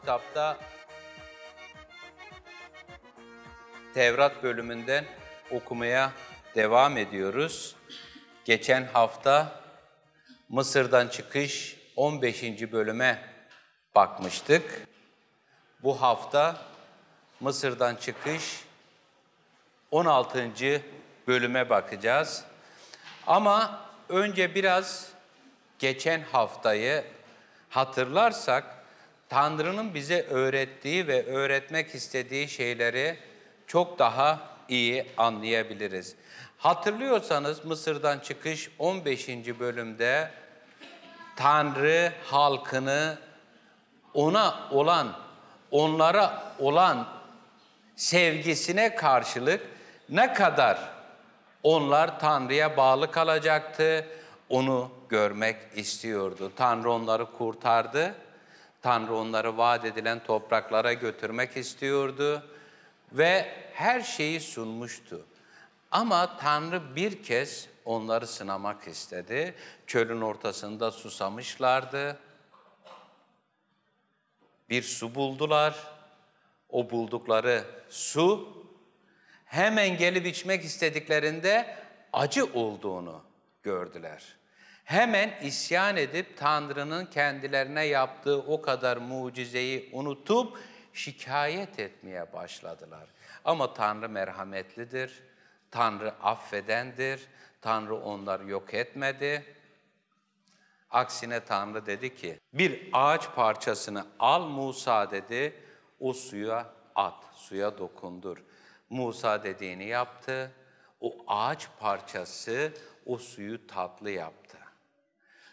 kitapta Tevrat bölümünden okumaya devam ediyoruz. Geçen hafta Mısır'dan çıkış 15. bölüme bakmıştık. Bu hafta Mısır'dan çıkış 16. bölüme bakacağız. Ama önce biraz geçen haftayı hatırlarsak Tanrı'nın bize öğrettiği ve öğretmek istediği şeyleri çok daha iyi anlayabiliriz. Hatırlıyorsanız Mısır'dan çıkış 15. bölümde Tanrı halkını ona olan, onlara olan sevgisine karşılık ne kadar onlar Tanrı'ya bağlı kalacaktı, onu görmek istiyordu. Tanrı onları kurtardı Tanrı onları vaat edilen topraklara götürmek istiyordu ve her şeyi sunmuştu. Ama Tanrı bir kez onları sınamak istedi. Çölün ortasında susamışlardı. Bir su buldular. O buldukları su hemen gelip içmek istediklerinde acı olduğunu gördüler hemen isyan edip Tanrı'nın kendilerine yaptığı o kadar mucizeyi unutup şikayet etmeye başladılar. Ama Tanrı merhametlidir, Tanrı affedendir, Tanrı onları yok etmedi. Aksine Tanrı dedi ki, bir ağaç parçasını al Musa dedi, o suya at, suya dokundur. Musa dediğini yaptı, o ağaç parçası o suyu tatlı yaptı.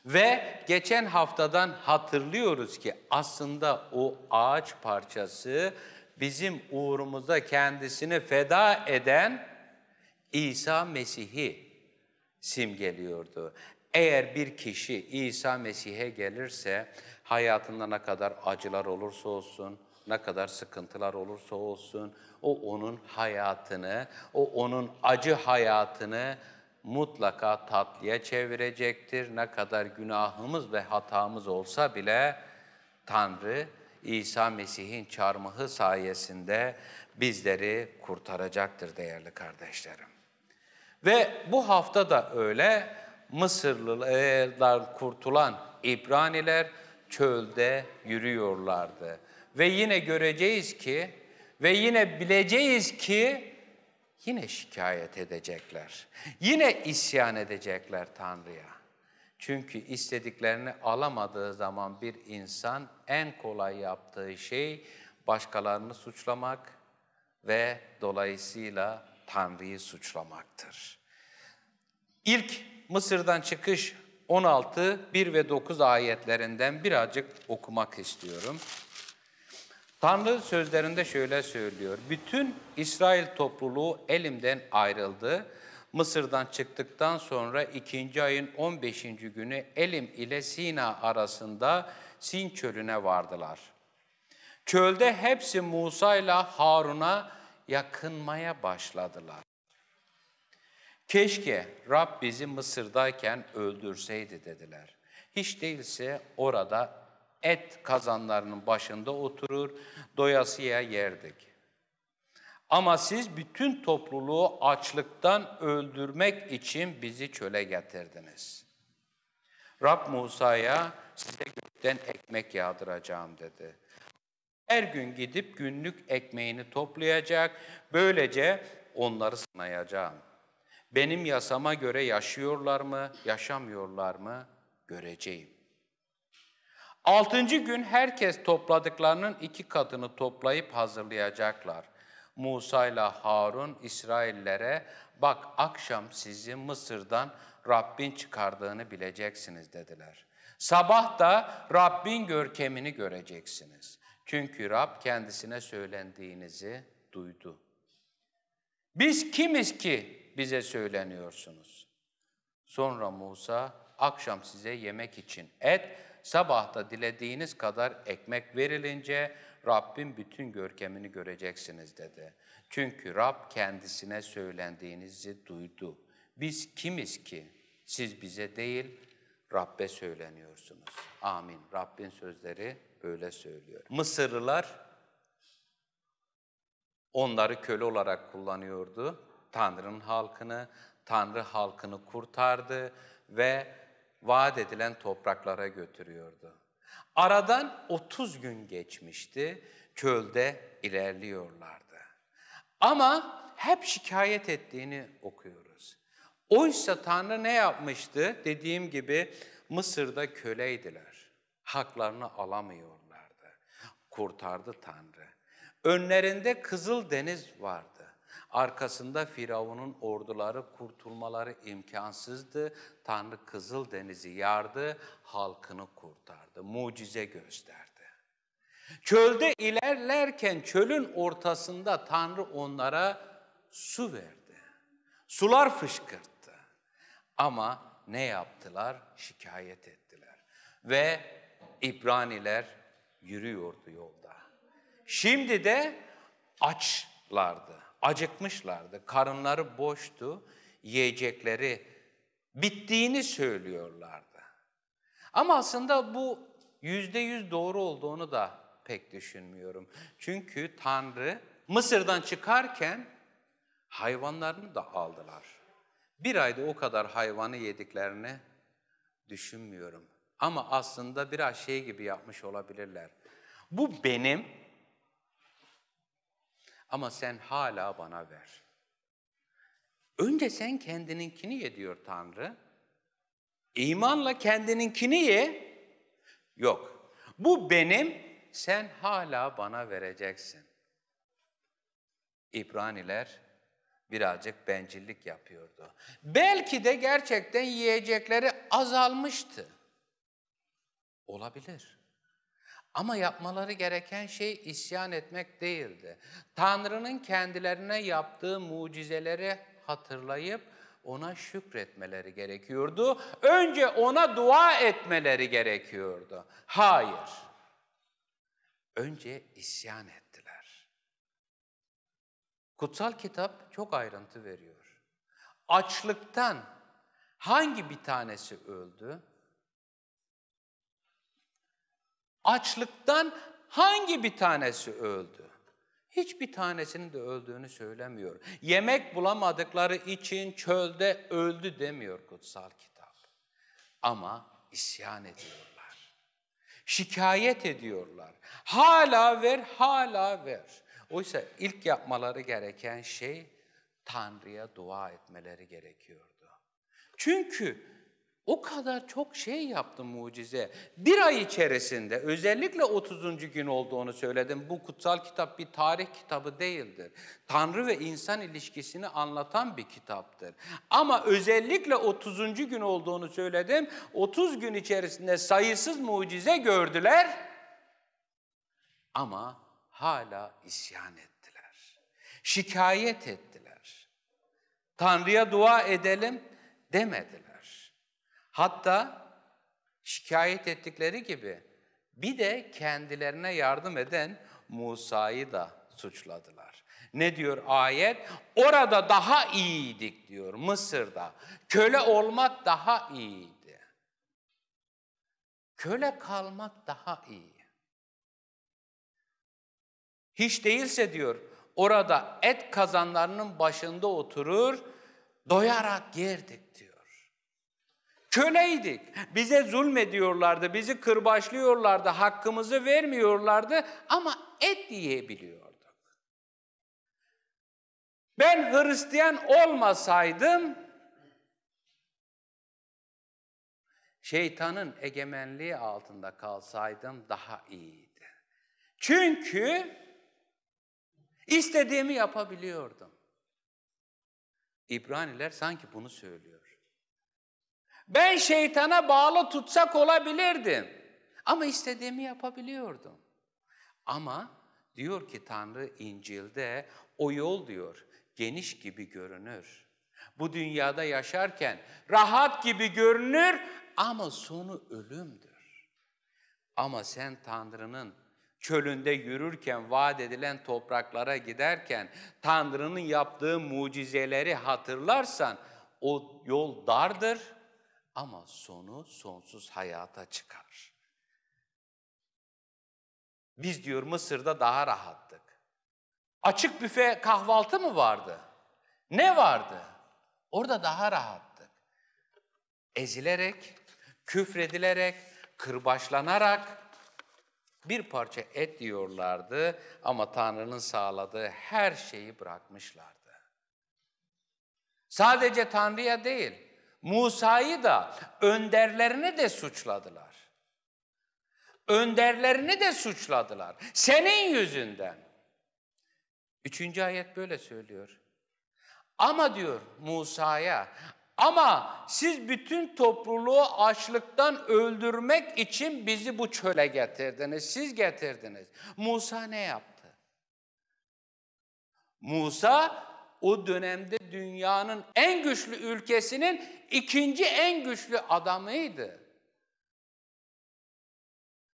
Ve geçen haftadan hatırlıyoruz ki aslında o ağaç parçası bizim uğrumuza kendisini feda eden İsa Mesih'i simgeliyordu. Eğer bir kişi İsa Mesih'e gelirse hayatında ne kadar acılar olursa olsun, ne kadar sıkıntılar olursa olsun, o onun hayatını, o onun acı hayatını mutlaka tatlıya çevirecektir. Ne kadar günahımız ve hatamız olsa bile Tanrı İsa Mesih'in çarmıhı sayesinde bizleri kurtaracaktır değerli kardeşlerim. Ve bu hafta da öyle Mısırlılardan kurtulan İbraniler çölde yürüyorlardı. Ve yine göreceğiz ki ve yine bileceğiz ki Yine şikayet edecekler. Yine isyan edecekler Tanrı'ya. Çünkü istediklerini alamadığı zaman bir insan en kolay yaptığı şey başkalarını suçlamak ve dolayısıyla Tanrı'yı suçlamaktır. İlk Mısır'dan çıkış 16, 1 ve 9 ayetlerinden birazcık okumak istiyorum. Tanrı sözlerinde şöyle söylüyor. Bütün İsrail topluluğu elimden ayrıldı. Mısır'dan çıktıktan sonra ikinci ayın 15. günü Elim ile Sina arasında Sin çölüne vardılar. Çölde hepsi Musa ile Harun'a yakınmaya başladılar. Keşke Rab bizi Mısır'dayken öldürseydi dediler. Hiç değilse orada et kazanlarının başında oturur, doyasıya yerdik. Ama siz bütün topluluğu açlıktan öldürmek için bizi çöle getirdiniz. Rab Musa'ya size gökten ekmek yağdıracağım dedi. Her gün gidip günlük ekmeğini toplayacak, böylece onları sınayacağım. Benim yasama göre yaşıyorlar mı, yaşamıyorlar mı göreceğim. Altıncı gün herkes topladıklarının iki katını toplayıp hazırlayacaklar. Musa ile Harun İsraillere bak akşam sizi Mısır'dan Rabbin çıkardığını bileceksiniz dediler. Sabah da Rabbin görkemini göreceksiniz. Çünkü Rab kendisine söylendiğinizi duydu. Biz kimiz ki bize söyleniyorsunuz? Sonra Musa akşam size yemek için et sabahta dilediğiniz kadar ekmek verilince Rabbin bütün görkemini göreceksiniz dedi. Çünkü Rab kendisine söylendiğinizi duydu. Biz kimiz ki? Siz bize değil, Rabbe söyleniyorsunuz. Amin. Rabbin sözleri böyle söylüyor. Mısırlılar onları köle olarak kullanıyordu. Tanrı'nın halkını, Tanrı halkını kurtardı ve vaat edilen topraklara götürüyordu. Aradan 30 gün geçmişti, çölde ilerliyorlardı. Ama hep şikayet ettiğini okuyoruz. Oysa Tanrı ne yapmıştı? Dediğim gibi Mısır'da köleydiler. Haklarını alamıyorlardı. Kurtardı Tanrı. Önlerinde Kızıl Deniz vardı. Arkasında Firavun'un orduları kurtulmaları imkansızdı. Tanrı Kızıl Denizi yardı, halkını kurtardı, mucize gösterdi. Çölde ilerlerken çölün ortasında Tanrı onlara su verdi. Sular fışkırttı. Ama ne yaptılar? Şikayet ettiler. Ve İbraniler yürüyordu yolda. Şimdi de açlardı acıkmışlardı, karınları boştu, yiyecekleri bittiğini söylüyorlardı. Ama aslında bu yüzde yüz doğru olduğunu da pek düşünmüyorum. Çünkü Tanrı Mısır'dan çıkarken hayvanlarını da aldılar. Bir ayda o kadar hayvanı yediklerini düşünmüyorum. Ama aslında biraz şey gibi yapmış olabilirler. Bu benim ama sen hala bana ver. Önce sen kendininkini ye diyor Tanrı. İmanla kendininkini ye. Yok. Bu benim, sen hala bana vereceksin. İbraniler birazcık bencillik yapıyordu. Belki de gerçekten yiyecekleri azalmıştı. Olabilir. Ama yapmaları gereken şey isyan etmek değildi. Tanrı'nın kendilerine yaptığı mucizeleri hatırlayıp ona şükretmeleri gerekiyordu. Önce ona dua etmeleri gerekiyordu. Hayır. Önce isyan ettiler. Kutsal kitap çok ayrıntı veriyor. Açlıktan hangi bir tanesi öldü? açlıktan hangi bir tanesi öldü? Hiçbir tanesinin de öldüğünü söylemiyor. Yemek bulamadıkları için çölde öldü demiyor kutsal kitap. Ama isyan ediyorlar. Şikayet ediyorlar. Hala ver, hala ver. Oysa ilk yapmaları gereken şey Tanrı'ya dua etmeleri gerekiyordu. Çünkü o kadar çok şey yaptım mucize. Bir ay içerisinde özellikle 30. gün olduğunu söyledim. Bu kutsal kitap bir tarih kitabı değildir. Tanrı ve insan ilişkisini anlatan bir kitaptır. Ama özellikle 30. gün olduğunu söyledim. 30 gün içerisinde sayısız mucize gördüler ama hala isyan ettiler. Şikayet ettiler. Tanrı'ya dua edelim demediler. Hatta şikayet ettikleri gibi bir de kendilerine yardım eden Musa'yı da suçladılar. Ne diyor ayet? Orada daha iyiydik diyor Mısır'da. Köle olmak daha iyiydi. Köle kalmak daha iyi. Hiç değilse diyor orada et kazanlarının başında oturur, doyarak yerdik diyor. Köleydik. Bize zulmediyorlardı, bizi kırbaçlıyorlardı, hakkımızı vermiyorlardı ama et yiyebiliyorduk. Ben Hristiyan olmasaydım şeytanın egemenliği altında kalsaydım daha iyiydi. Çünkü istediğimi yapabiliyordum. İbraniler sanki bunu söylüyor. Ben şeytana bağlı tutsak olabilirdim. Ama istediğimi yapabiliyordum. Ama diyor ki Tanrı İncil'de o yol diyor geniş gibi görünür. Bu dünyada yaşarken rahat gibi görünür ama sonu ölümdür. Ama sen Tanrı'nın çölünde yürürken, vaat edilen topraklara giderken, Tanrı'nın yaptığı mucizeleri hatırlarsan o yol dardır ama sonu sonsuz hayata çıkar. Biz diyor Mısır'da daha rahattık. Açık büfe kahvaltı mı vardı? Ne vardı? Orada daha rahattık. Ezilerek, küfredilerek, kırbaçlanarak bir parça et diyorlardı ama Tanrı'nın sağladığı her şeyi bırakmışlardı. Sadece Tanrı'ya değil, Musa'yı da önderlerini de suçladılar. Önderlerini de suçladılar. Senin yüzünden. Üçüncü ayet böyle söylüyor. Ama diyor Musa'ya, ama siz bütün topluluğu açlıktan öldürmek için bizi bu çöle getirdiniz, siz getirdiniz. Musa ne yaptı? Musa o dönemde dünyanın en güçlü ülkesinin ikinci en güçlü adamıydı.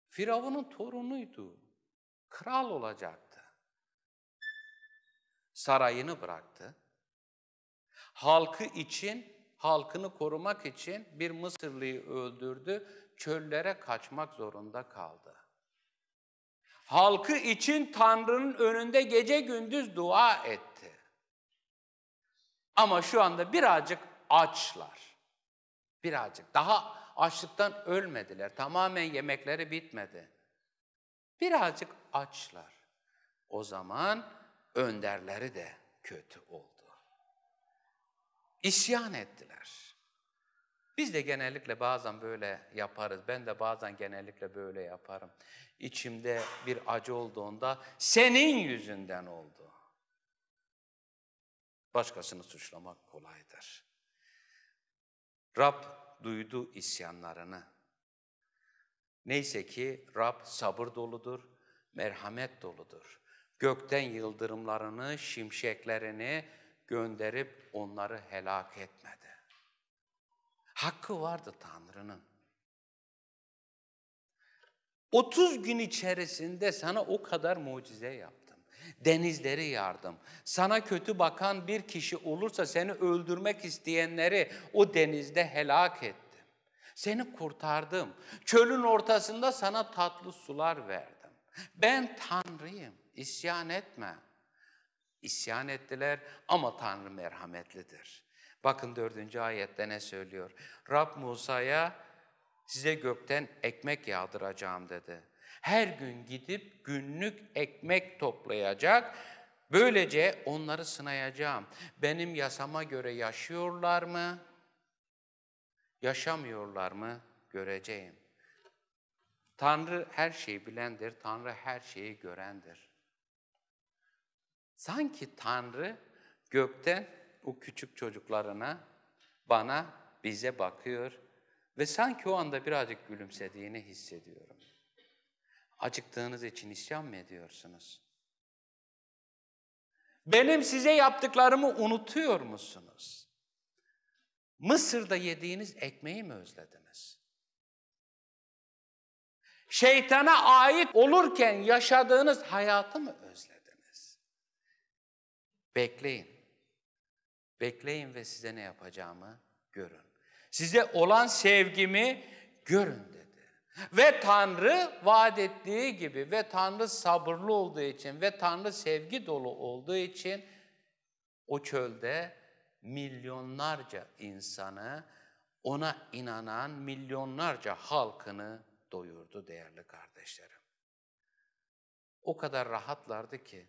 Firavun'un torunuydu. Kral olacaktı. Sarayını bıraktı. Halkı için, halkını korumak için bir Mısırlıyı öldürdü. Çöllere kaçmak zorunda kaldı. Halkı için Tanrı'nın önünde gece gündüz dua etti. Ama şu anda birazcık açlar. Birazcık. Daha açlıktan ölmediler. Tamamen yemekleri bitmedi. Birazcık açlar. O zaman önderleri de kötü oldu. İsyan ettiler. Biz de genellikle bazen böyle yaparız. Ben de bazen genellikle böyle yaparım. İçimde bir acı olduğunda senin yüzünden oldu. Başkasını suçlamak kolaydır. Rab duydu isyanlarını. Neyse ki Rab sabır doludur, merhamet doludur. Gökten yıldırımlarını, şimşeklerini gönderip onları helak etmedi. Hakkı vardı Tanrı'nın. 30 gün içerisinde sana o kadar mucize yaptı denizleri yardım. Sana kötü bakan bir kişi olursa seni öldürmek isteyenleri o denizde helak ettim. Seni kurtardım. Çölün ortasında sana tatlı sular verdim. Ben Tanrıyım. İsyan etme. İsyan ettiler ama Tanrı merhametlidir. Bakın dördüncü ayette ne söylüyor? Rab Musa'ya size gökten ekmek yağdıracağım dedi. Her gün gidip günlük ekmek toplayacak. Böylece onları sınayacağım. Benim yasama göre yaşıyorlar mı? Yaşamıyorlar mı? Göreceğim. Tanrı her şeyi bilendir, Tanrı her şeyi görendir. Sanki Tanrı gökten o küçük çocuklarına, bana, bize bakıyor ve sanki o anda birazcık gülümsediğini hissediyorum. Acıktığınız için isyan mı ediyorsunuz? Benim size yaptıklarımı unutuyor musunuz? Mısır'da yediğiniz ekmeği mi özlediniz? Şeytana ait olurken yaşadığınız hayatı mı özlediniz? Bekleyin. Bekleyin ve size ne yapacağımı görün. Size olan sevgimi görün. Ve Tanrı vaat ettiği gibi ve Tanrı sabırlı olduğu için ve Tanrı sevgi dolu olduğu için o çölde milyonlarca insanı, ona inanan milyonlarca halkını doyurdu değerli kardeşlerim. O kadar rahatlardı ki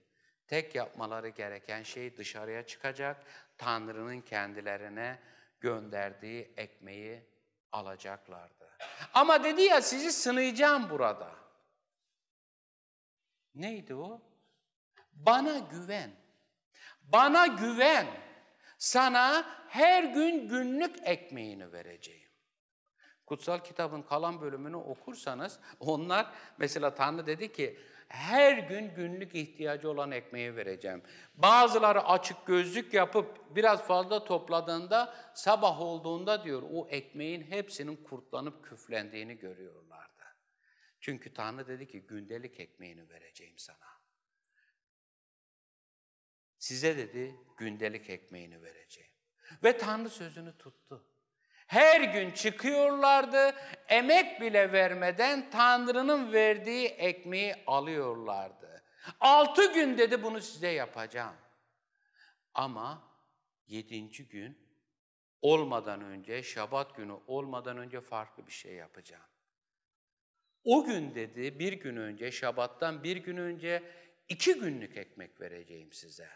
tek yapmaları gereken şey dışarıya çıkacak, Tanrı'nın kendilerine gönderdiği ekmeği alacaklardı. Ama dedi ya sizi sınayacağım burada. Neydi o? Bana güven. Bana güven. Sana her gün günlük ekmeğini vereceğim. Kutsal kitabın kalan bölümünü okursanız onlar mesela Tanrı dedi ki her gün günlük ihtiyacı olan ekmeği vereceğim. Bazıları açık gözlük yapıp biraz fazla topladığında sabah olduğunda diyor o ekmeğin hepsinin kurtlanıp küflendiğini görüyorlardı. Çünkü Tanrı dedi ki gündelik ekmeğini vereceğim sana. Size dedi gündelik ekmeğini vereceğim. Ve Tanrı sözünü tuttu her gün çıkıyorlardı. Emek bile vermeden Tanrı'nın verdiği ekmeği alıyorlardı. Altı gün dedi bunu size yapacağım. Ama yedinci gün olmadan önce, şabat günü olmadan önce farklı bir şey yapacağım. O gün dedi bir gün önce, şabattan bir gün önce iki günlük ekmek vereceğim size.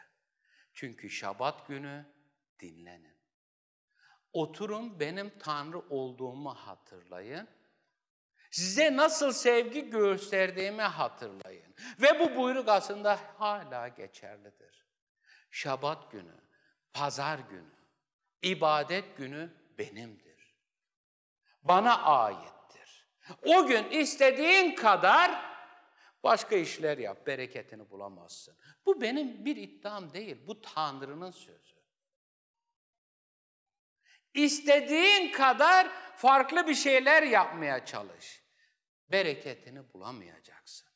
Çünkü şabat günü dinlenin. Oturun benim Tanrı olduğumu hatırlayın. Size nasıl sevgi gösterdiğimi hatırlayın. Ve bu buyruk aslında hala geçerlidir. Şabat günü, pazar günü, ibadet günü benimdir. Bana aittir. O gün istediğin kadar başka işler yap, bereketini bulamazsın. Bu benim bir iddiam değil, bu Tanrı'nın sözü. İstediğin kadar farklı bir şeyler yapmaya çalış. Bereketini bulamayacaksın.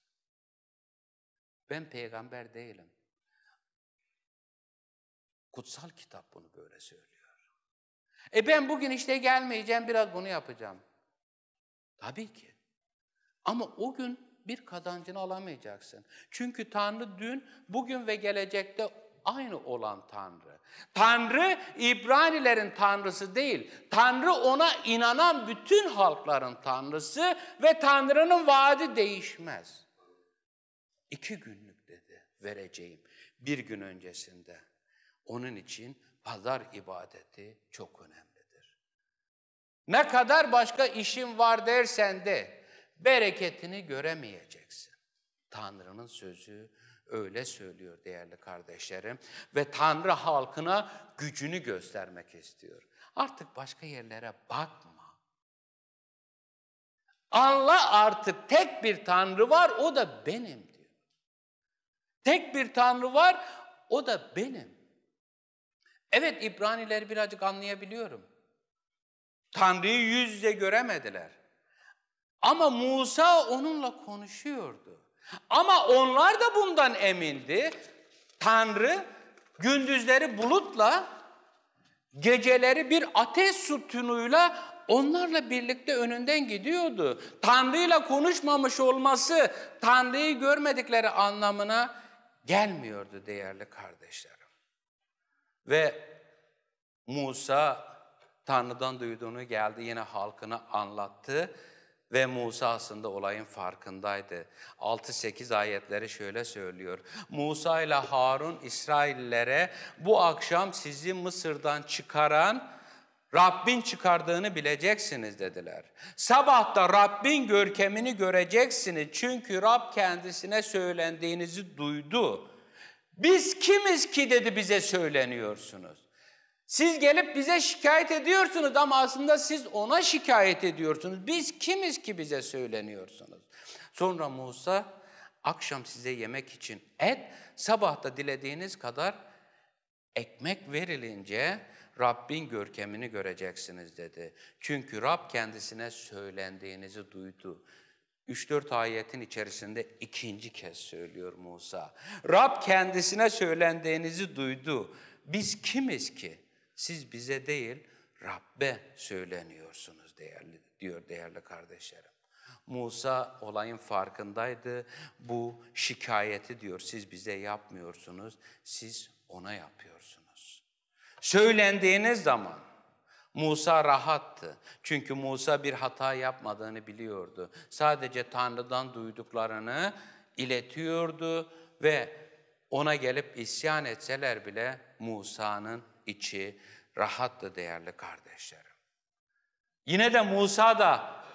Ben peygamber değilim. Kutsal kitap bunu böyle söylüyor. E ben bugün işte gelmeyeceğim, biraz bunu yapacağım. Tabii ki. Ama o gün bir kazancını alamayacaksın. Çünkü Tanrı dün, bugün ve gelecekte aynı olan Tanrı. Tanrı İbranilerin Tanrısı değil. Tanrı ona inanan bütün halkların Tanrısı ve Tanrı'nın vaadi değişmez. İki günlük dedi vereceğim bir gün öncesinde. Onun için pazar ibadeti çok önemlidir. Ne kadar başka işin var dersen de bereketini göremeyeceksin. Tanrı'nın sözü Öyle söylüyor değerli kardeşlerim. Ve Tanrı halkına gücünü göstermek istiyor. Artık başka yerlere bakma. Allah artık tek bir Tanrı var, o da benim diyor. Tek bir Tanrı var, o da benim. Evet İbranileri birazcık anlayabiliyorum. Tanrı'yı yüz yüze göremediler. Ama Musa onunla konuşuyordu. Ama onlar da bundan emindi. Tanrı gündüzleri bulutla, geceleri bir ateş sütunuyla onlarla birlikte önünden gidiyordu. Tanrı'yla konuşmamış olması Tanrı'yı görmedikleri anlamına gelmiyordu değerli kardeşlerim. Ve Musa Tanrı'dan duyduğunu geldi yine halkına anlattı ve Musa aslında olayın farkındaydı. 6-8 ayetleri şöyle söylüyor. Musa ile Harun İsraillere bu akşam sizi Mısır'dan çıkaran Rabbin çıkardığını bileceksiniz dediler. Sabahta Rabbin görkemini göreceksiniz çünkü Rab kendisine söylendiğinizi duydu. Biz kimiz ki dedi bize söyleniyorsunuz. Siz gelip bize şikayet ediyorsunuz ama aslında siz ona şikayet ediyorsunuz. Biz kimiz ki bize söyleniyorsunuz? Sonra Musa akşam size yemek için et, sabah da dilediğiniz kadar ekmek verilince Rabbin görkemini göreceksiniz dedi. Çünkü Rab kendisine söylendiğinizi duydu. 3-4 ayetin içerisinde ikinci kez söylüyor Musa. Rab kendisine söylendiğinizi duydu. Biz kimiz ki? Siz bize değil Rabbe söyleniyorsunuz değerli diyor değerli kardeşlerim. Musa olayın farkındaydı. Bu şikayeti diyor siz bize yapmıyorsunuz, siz ona yapıyorsunuz. Söylendiğiniz zaman Musa rahattı. Çünkü Musa bir hata yapmadığını biliyordu. Sadece Tanrı'dan duyduklarını iletiyordu ve ona gelip isyan etseler bile Musa'nın içi rahattı değerli kardeşlerim. Yine de Musa da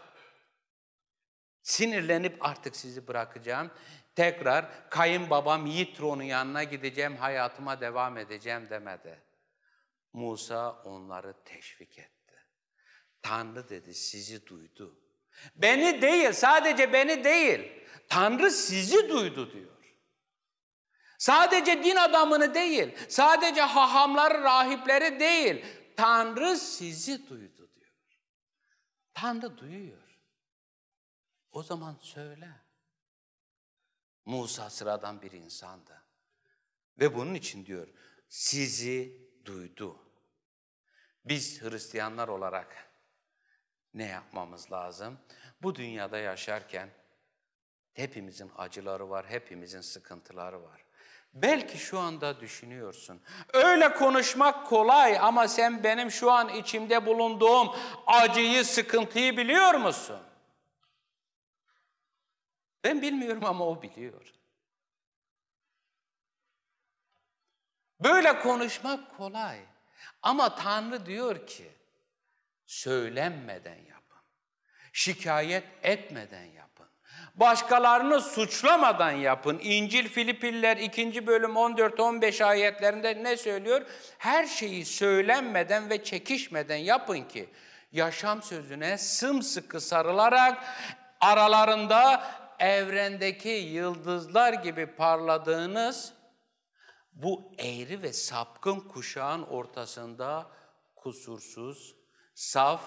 sinirlenip artık sizi bırakacağım. Tekrar kayınbabam Yitron'un yanına gideceğim, hayatıma devam edeceğim demedi. Musa onları teşvik etti. Tanrı dedi sizi duydu. Beni değil, sadece beni değil. Tanrı sizi duydu diyor. Sadece din adamını değil, sadece hahamları, rahipleri değil. Tanrı sizi duydu diyor. Tanrı duyuyor. O zaman söyle. Musa sıradan bir insandı. Ve bunun için diyor, sizi duydu. Biz Hristiyanlar olarak ne yapmamız lazım? Bu dünyada yaşarken hepimizin acıları var, hepimizin sıkıntıları var. Belki şu anda düşünüyorsun. Öyle konuşmak kolay ama sen benim şu an içimde bulunduğum acıyı, sıkıntıyı biliyor musun? Ben bilmiyorum ama o biliyor. Böyle konuşmak kolay. Ama Tanrı diyor ki, söylenmeden yapın. Şikayet etmeden yapın. Başkalarını suçlamadan yapın. İncil Filipiller 2. bölüm 14-15 ayetlerinde ne söylüyor? Her şeyi söylenmeden ve çekişmeden yapın ki yaşam sözüne sımsıkı sarılarak aralarında evrendeki yıldızlar gibi parladığınız bu eğri ve sapkın kuşağın ortasında kusursuz, saf,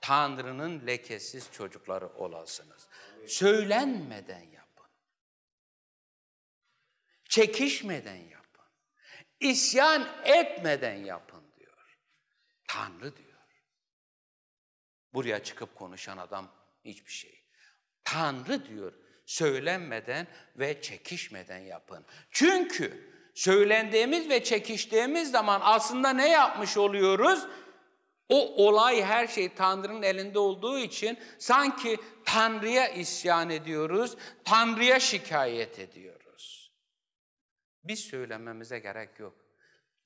Tanrı'nın lekesiz çocukları olasınız. Söylenmeden yapın. Çekişmeden yapın. İsyan etmeden yapın diyor. Tanrı diyor. Buraya çıkıp konuşan adam hiçbir şey. Tanrı diyor söylenmeden ve çekişmeden yapın. Çünkü söylendiğimiz ve çekiştiğimiz zaman aslında ne yapmış oluyoruz? O olay her şey Tanrı'nın elinde olduğu için sanki Tanrı'ya isyan ediyoruz, Tanrı'ya şikayet ediyoruz. Biz söylememize gerek yok.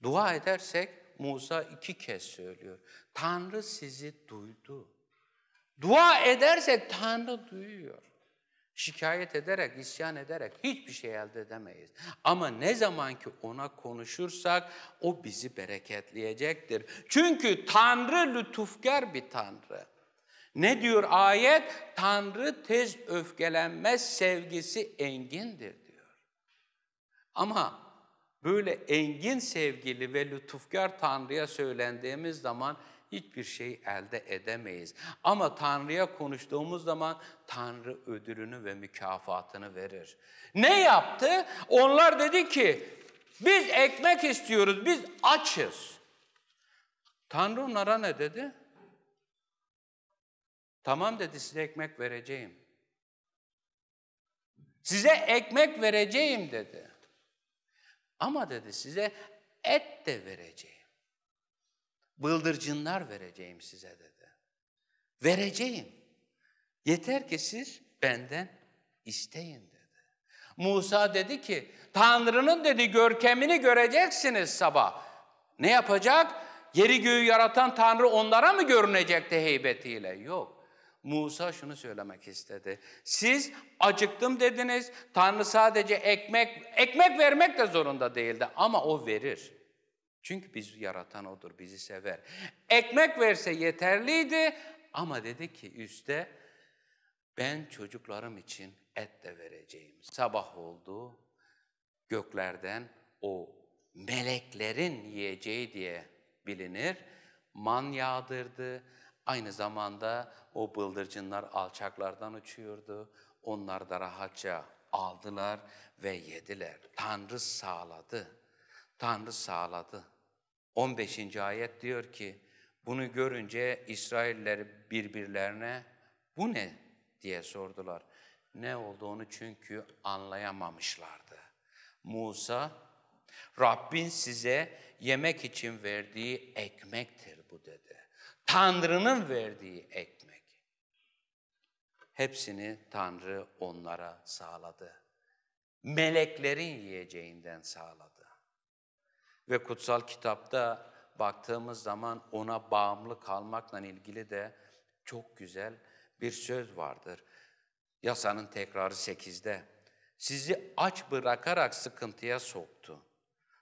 Dua edersek Musa iki kez söylüyor. Tanrı sizi duydu. Dua edersek Tanrı duyuyor. Şikayet ederek, isyan ederek hiçbir şey elde edemeyiz. Ama ne zaman ki ona konuşursak o bizi bereketleyecektir. Çünkü Tanrı lütufkar bir Tanrı. Ne diyor ayet? Tanrı tez öfkelenmez, sevgisi engindir diyor. Ama böyle engin sevgili ve lütufkar Tanrı'ya söylendiğimiz zaman hiçbir şey elde edemeyiz. Ama Tanrı'ya konuştuğumuz zaman Tanrı ödülünü ve mükafatını verir. Ne yaptı? Onlar dedi ki biz ekmek istiyoruz, biz açız. Tanrı onlara ne dedi? Tamam dedi size ekmek vereceğim. Size ekmek vereceğim dedi. Ama dedi size et de vereceğim bıldırcınlar vereceğim size dedi. Vereceğim. Yeter ki siz benden isteyin dedi. Musa dedi ki Tanrı'nın dedi görkemini göreceksiniz sabah. Ne yapacak? Yeri göğü yaratan Tanrı onlara mı görünecekti heybetiyle? Yok. Musa şunu söylemek istedi. Siz acıktım dediniz. Tanrı sadece ekmek, ekmek vermek de zorunda değildi ama o verir. Çünkü biz yaratan odur, bizi sever. Ekmek verse yeterliydi ama dedi ki üste ben çocuklarım için et de vereceğim. Sabah oldu göklerden o meleklerin yiyeceği diye bilinir. Man yağdırdı. Aynı zamanda o bıldırcınlar alçaklardan uçuyordu. Onlar da rahatça aldılar ve yediler. Tanrı sağladı. Tanrı sağladı. 15. ayet diyor ki, bunu görünce İsrailler birbirlerine bu ne diye sordular. Ne olduğunu çünkü anlayamamışlardı. Musa, Rabbin size yemek için verdiği ekmektir bu dedi. Tanrı'nın verdiği ekmek. Hepsini Tanrı onlara sağladı. Meleklerin yiyeceğinden sağladı. Ve kutsal kitapta baktığımız zaman ona bağımlı kalmakla ilgili de çok güzel bir söz vardır. Yasanın tekrarı sekizde. Sizi aç bırakarak sıkıntıya soktu.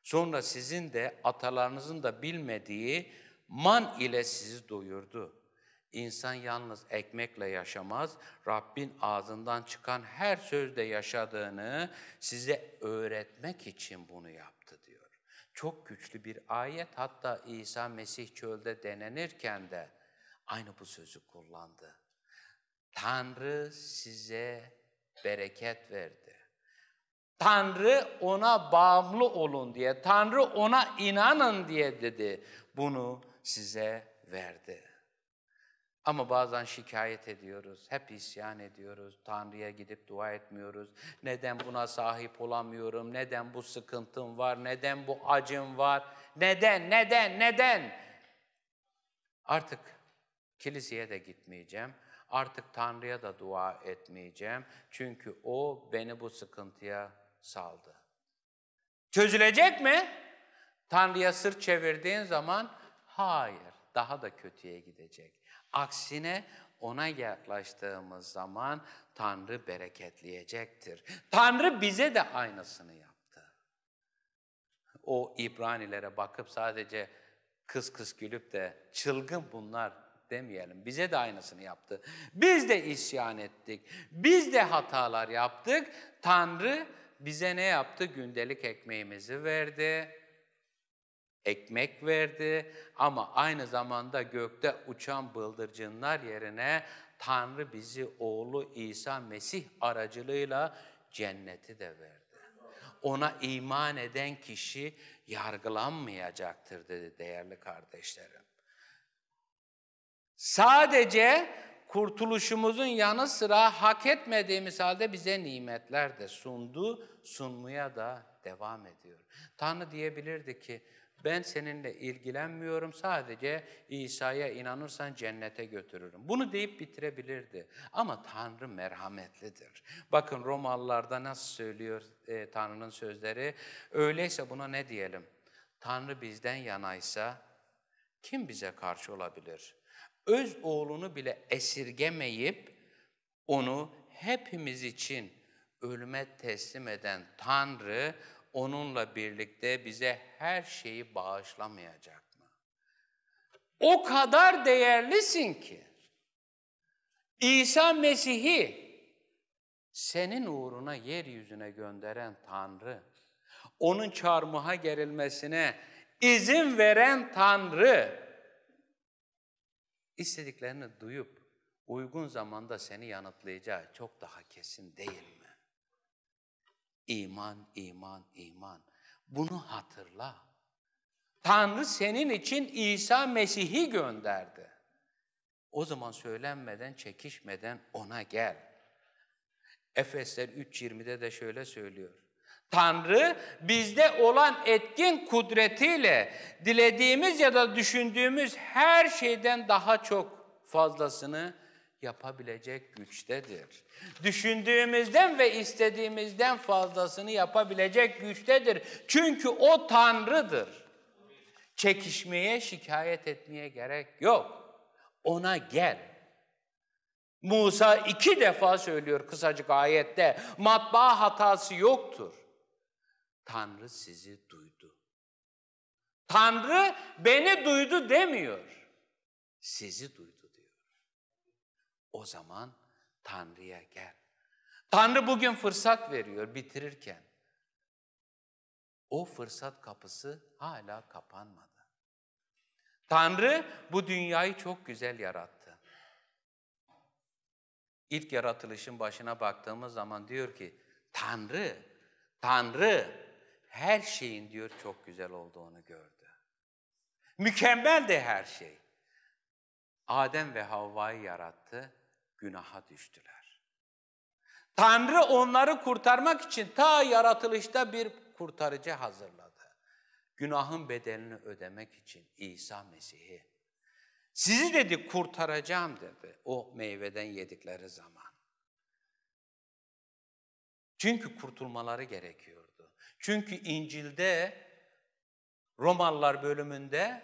Sonra sizin de atalarınızın da bilmediği man ile sizi doyurdu. İnsan yalnız ekmekle yaşamaz, Rabbin ağzından çıkan her sözde yaşadığını size öğretmek için bunu yaptı çok güçlü bir ayet. Hatta İsa Mesih çölde denenirken de aynı bu sözü kullandı. Tanrı size bereket verdi. Tanrı ona bağımlı olun diye, Tanrı ona inanın diye dedi. Bunu size verdi. Ama bazen şikayet ediyoruz, hep isyan ediyoruz, Tanrı'ya gidip dua etmiyoruz. Neden buna sahip olamıyorum, neden bu sıkıntım var, neden bu acım var, neden, neden, neden? Artık kiliseye de gitmeyeceğim, artık Tanrı'ya da dua etmeyeceğim. Çünkü O beni bu sıkıntıya saldı. Çözülecek mi? Tanrı'ya sırt çevirdiğin zaman hayır, daha da kötüye gidecek. Aksine ona yaklaştığımız zaman Tanrı bereketleyecektir. Tanrı bize de aynısını yaptı. O İbranilere bakıp sadece kıs kıs gülüp de çılgın bunlar demeyelim. Bize de aynısını yaptı. Biz de isyan ettik. Biz de hatalar yaptık. Tanrı bize ne yaptı? Gündelik ekmeğimizi verdi ekmek verdi ama aynı zamanda gökte uçan bıldırcınlar yerine Tanrı bizi oğlu İsa Mesih aracılığıyla cenneti de verdi. Ona iman eden kişi yargılanmayacaktır dedi değerli kardeşlerim. Sadece kurtuluşumuzun yanı sıra hak etmediğimiz halde bize nimetler de sundu, sunmaya da devam ediyor. Tanrı diyebilirdi ki ben seninle ilgilenmiyorum sadece İsa'ya inanırsan cennete götürürüm. Bunu deyip bitirebilirdi. Ama Tanrı merhametlidir. Bakın Romalılarda nasıl söylüyor e, Tanrı'nın sözleri? Öyleyse buna ne diyelim? Tanrı bizden yanaysa kim bize karşı olabilir? Öz oğlunu bile esirgemeyip onu hepimiz için ölüme teslim eden Tanrı onunla birlikte bize her şeyi bağışlamayacak mı? O kadar değerlisin ki İsa Mesih'i senin uğruna yeryüzüne gönderen Tanrı, onun çarmıha gerilmesine izin veren Tanrı, istediklerini duyup uygun zamanda seni yanıtlayacağı çok daha kesin değil mi? İman, iman, iman. Bunu hatırla. Tanrı senin için İsa Mesih'i gönderdi. O zaman söylenmeden, çekişmeden ona gel. Efesler 3.20'de de şöyle söylüyor. Tanrı bizde olan etkin kudretiyle dilediğimiz ya da düşündüğümüz her şeyden daha çok fazlasını yapabilecek güçtedir. Düşündüğümüzden ve istediğimizden fazlasını yapabilecek güçtedir. Çünkü o Tanrı'dır. Çekişmeye, şikayet etmeye gerek yok. Ona gel. Musa iki defa söylüyor kısacık ayette. Matbaa hatası yoktur. Tanrı sizi duydu. Tanrı beni duydu demiyor. Sizi duydu. O zaman Tanrı'ya gel. Tanrı bugün fırsat veriyor bitirirken. O fırsat kapısı hala kapanmadı. Tanrı bu dünyayı çok güzel yarattı. İlk yaratılışın başına baktığımız zaman diyor ki Tanrı, Tanrı her şeyin diyor çok güzel olduğunu gördü. Mükemmel de her şey. Adem ve Havva'yı yarattı günaha düştüler. Tanrı onları kurtarmak için ta yaratılışta bir kurtarıcı hazırladı. Günahın bedelini ödemek için İsa Mesih'i. Sizi dedi kurtaracağım dedi o meyveden yedikleri zaman. Çünkü kurtulmaları gerekiyordu. Çünkü İncil'de Romalılar bölümünde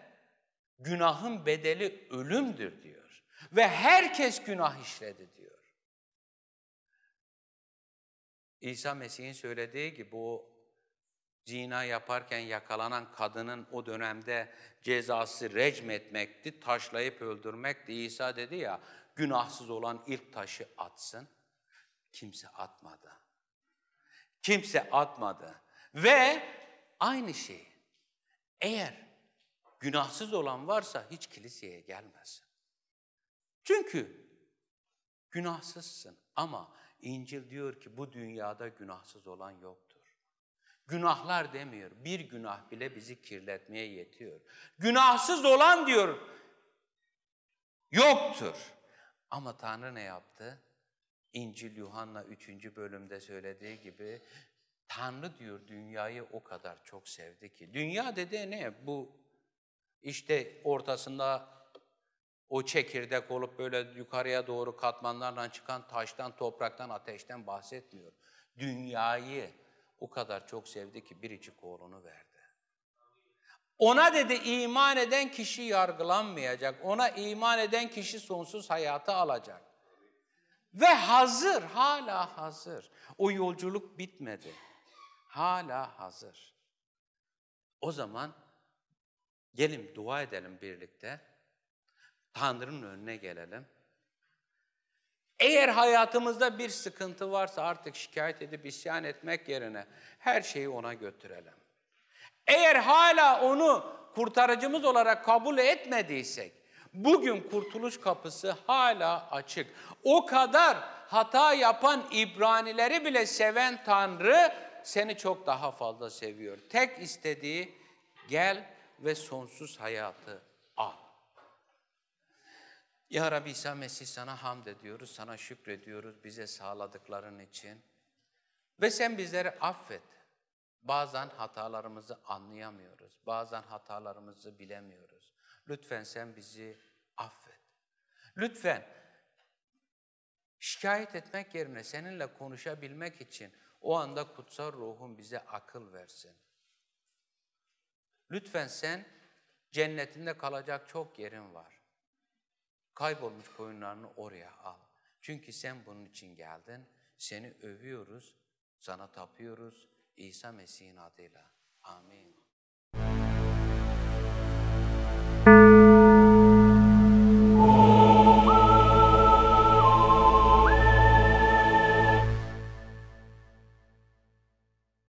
günahın bedeli ölümdür diyor. Ve herkes günah işledi diyor. İsa Mesih'in söylediği gibi bu zina yaparken yakalanan kadının o dönemde cezası recm etmekti, taşlayıp öldürmekti. İsa dedi ya, günahsız olan ilk taşı atsın. Kimse atmadı. Kimse atmadı. Ve aynı şey, eğer günahsız olan varsa hiç kiliseye gelmesin. Çünkü günahsızsın ama İncil diyor ki bu dünyada günahsız olan yoktur. Günahlar demiyor. Bir günah bile bizi kirletmeye yetiyor. Günahsız olan diyor yoktur. Ama Tanrı ne yaptı? İncil Yuhanna 3. bölümde söylediği gibi Tanrı diyor dünyayı o kadar çok sevdi ki. Dünya dedi ne? Bu işte ortasında o çekirdek olup böyle yukarıya doğru katmanlardan çıkan taştan, topraktan, ateşten bahsetmiyor. Dünyayı o kadar çok sevdi ki biricik oğlunu verdi. Ona dedi iman eden kişi yargılanmayacak. Ona iman eden kişi sonsuz hayatı alacak. Ve hazır, hala hazır. O yolculuk bitmedi. Hala hazır. O zaman gelin dua edelim birlikte. Tanrı'nın önüne gelelim. Eğer hayatımızda bir sıkıntı varsa artık şikayet edip isyan etmek yerine her şeyi ona götürelim. Eğer hala onu kurtarıcımız olarak kabul etmediysek, bugün kurtuluş kapısı hala açık. O kadar hata yapan İbranileri bile seven Tanrı seni çok daha fazla seviyor. Tek istediği gel ve sonsuz hayatı al. Ya Rabbi İsa Mesih sana hamd ediyoruz, sana şükrediyoruz bize sağladıkların için. Ve sen bizleri affet. Bazen hatalarımızı anlayamıyoruz, bazen hatalarımızı bilemiyoruz. Lütfen sen bizi affet. Lütfen şikayet etmek yerine seninle konuşabilmek için o anda kutsal ruhun bize akıl versin. Lütfen sen cennetinde kalacak çok yerin var. Kaybolmuş koyunlarını oraya al. Çünkü sen bunun için geldin. Seni övüyoruz, sana tapıyoruz. İsa Mesih'in adıyla. Amin.